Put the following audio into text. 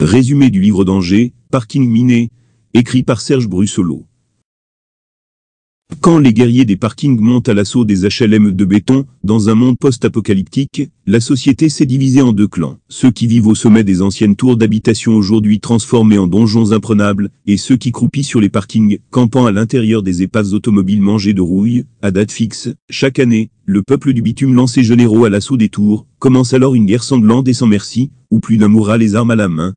Résumé du livre d'Angers, Parking miné, écrit par Serge Brussolo. Quand les guerriers des parkings montent à l'assaut des HLM de béton, dans un monde post-apocalyptique, la société s'est divisée en deux clans. Ceux qui vivent au sommet des anciennes tours d'habitation aujourd'hui transformées en donjons imprenables, et ceux qui croupissent sur les parkings, campant à l'intérieur des épaves automobiles mangées de rouille, à date fixe. Chaque année, le peuple du bitume lance ses généraux à l'assaut des tours, commence alors une guerre sanglante et sans merci, où plus d'un mourra les armes à la main,